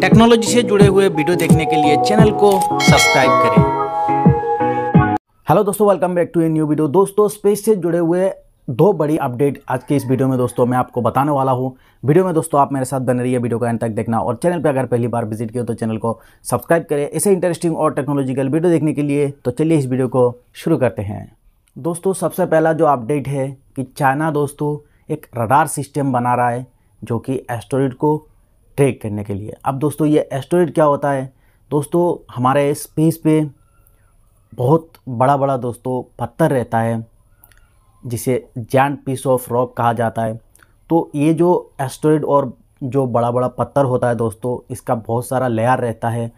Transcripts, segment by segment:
technology से जुड़े हुए वीडियो देखने के लिए चैनल को सब्सक्राइब करें हेलो दोस्तों welcome back to a new video दोस्तों स्पेस से जुड़े हुए दो बड़ी अपडेट आज के इस वीडियो में दोस्तों मैं आपको बताने वाला हूँ वीडियो में दोस्तों आप मेरे साथ बने रहिए वीडियो का एंड तक देखना और चैनल पर अगर पहली बार विजिट किया तो चैनल को सब्सक्राइब करें ऐसे इंटरेस्टिंग और टेक्नोलॉजिकल वीडियो देखने के लिए तो चलिए इस वीडियो को शुरू करते हैं दोस्तों सबसे पहला जो अपडेट है कि चाइना दोस्तों एक रडार सिस्टम बना रहा है जो कि एस्ट्रॉइड को ट्रैक करने के लिए अब दोस्तों ये एस्टोरेड क्या होता है दोस्तों हमारे स्पेस पे बहुत बड़ा बड़ा दोस्तों पत्थर रहता है जिसे जैन पीस ऑफ रॉक कहा जाता है तो ये जो एस्ट्रॉयड और जो बड़ा बड़ा पत्थर होता है दोस्तों इसका बहुत सारा लेयर रहता है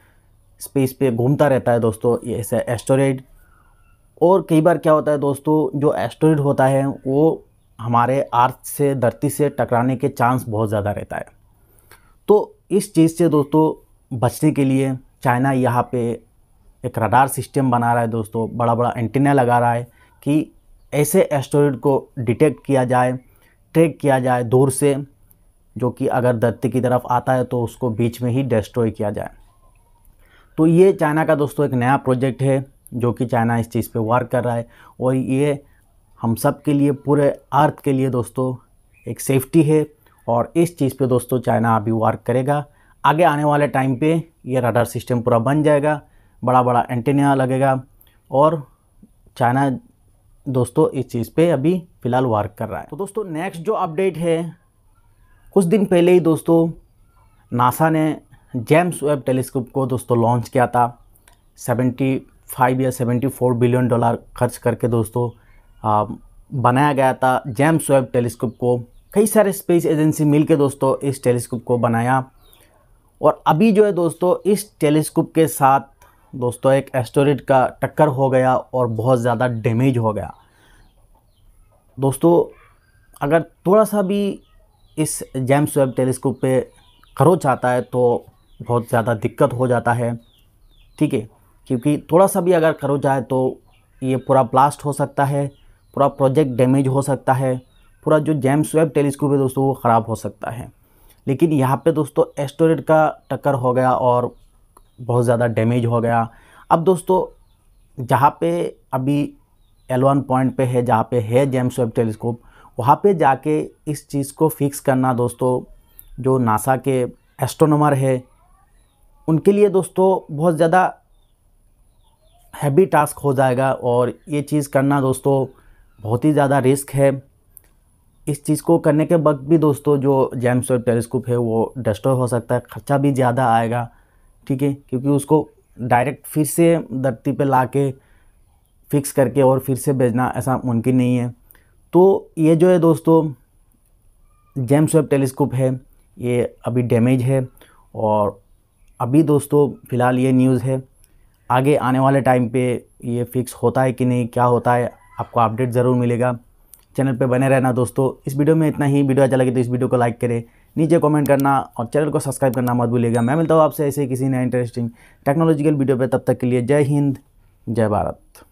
स्पेस पे घूमता रहता है दोस्तों ऐसे एस्टोरेड और कई बार क्या होता है दोस्तों जो एस्टोरेड होता है वो हमारे अर्थ से धरती से टकराने के चांस बहुत ज़्यादा रहता है तो इस चीज़ से दोस्तों बचने के लिए चाइना यहाँ पे एक रडार सिस्टम बना रहा है दोस्तों बड़ा बड़ा एंटीना लगा रहा है कि ऐसे एस्टोरेड को डिटेक्ट किया जाए ट्रैक किया जाए दूर से जो कि अगर धरती की तरफ आता है तो उसको बीच में ही डिस्ट्रॉय किया जाए तो ये चाइना का दोस्तों एक नया प्रोजेक्ट है जो कि चाइना इस चीज़ पे वार कर रहा है और ये हम सब के लिए पूरे अर्थ के लिए दोस्तों एक सेफ्टी है और इस चीज़ पे दोस्तों चाइना अभी वर्क करेगा आगे आने वाले टाइम पे ये रडार सिस्टम पूरा बन जाएगा बड़ा बड़ा एंटेनिया लगेगा और चाइना दोस्तों इस चीज़ पे अभी फ़िलहाल वर्क कर रहा है तो दोस्तों नेक्स्ट जो अपडेट है कुछ दिन पहले ही दोस्तों नासा ने जेम्स वेब टेलीस्कोप को दोस्तों लॉन्च किया था सेवेंटी फाइव या सेवेंटी फोर बिलियन डॉलर खर्च करके दोस्तों आ, बनाया गया था जेम्स वेब टेलीस्कोप को कई सारे स्पेस एजेंसी मिलके दोस्तों इस टेलीस्कोप को बनाया और अभी जो है दोस्तों इस टेलीस्कोप के साथ दोस्तों एक एस्टोरेट का टक्कर हो गया और बहुत ज़्यादा डैमेज हो गया दोस्तों अगर थोड़ा सा भी इस जेम्स वेब टेलीस्कोप पे करो आता है तो बहुत ज़्यादा दिक्कत हो जाता है ठीक है क्योंकि थोड़ा सा भी अगर करो जाए तो ये पूरा ब्लास्ट हो सकता है पूरा प्रोजेक्ट डैमेज हो सकता है पूरा जो जेम्स वेब टेलीस्कोप है दोस्तों वो ख़राब हो सकता है लेकिन यहाँ पे दोस्तों एस्टोरेट का टक्कर हो गया और बहुत ज़्यादा डैमेज हो गया अब दोस्तों जहाँ पे अभी एलवन पॉइंट पे है जहाँ पे है जेम्स वेब टेलीस्कोप वहाँ पे जाके इस चीज़ को फिक्स करना दोस्तों जो नासा के एस्ट्रोनर है उनके लिए दोस्तों बहुत ज़्यादा हैवी टास्क हो जाएगा और ये चीज़ करना दोस्तों बहुत ही ज़्यादा रिस्क है इस चीज़ को करने के वक्त भी दोस्तों जो जेम्स वेब टेलीस्कोप है वो डिस्ट्रॉय हो सकता है खर्चा भी ज़्यादा आएगा ठीक है क्योंकि उसको डायरेक्ट फिर से धरती पे ला के फिक्स करके और फिर से भेजना ऐसा मुमकिन नहीं है तो ये जो है दोस्तों जेम्स वेब टेलीस्कोप है ये अभी डैमेज है और अभी दोस्तों फ़िलहाल ये न्यूज़ है आगे आने वाले टाइम पे ये फिक्स होता है कि नहीं क्या होता है आपको अपडेट ज़रूर मिलेगा चैनल पे बने रहना दोस्तों इस वीडियो में इतना ही वीडियो अच्छा लगे तो इस वीडियो को लाइक करें नीचे कमेंट करना और चैनल को सब्सक्राइब करना मत भूलिएगा मैं मिलता हूँ आपसे ऐसे किसी नए इंटरेस्टिंग टेक्नोलॉजिकल वीडियो पर तब तक के लिए जय हिंद जय भारत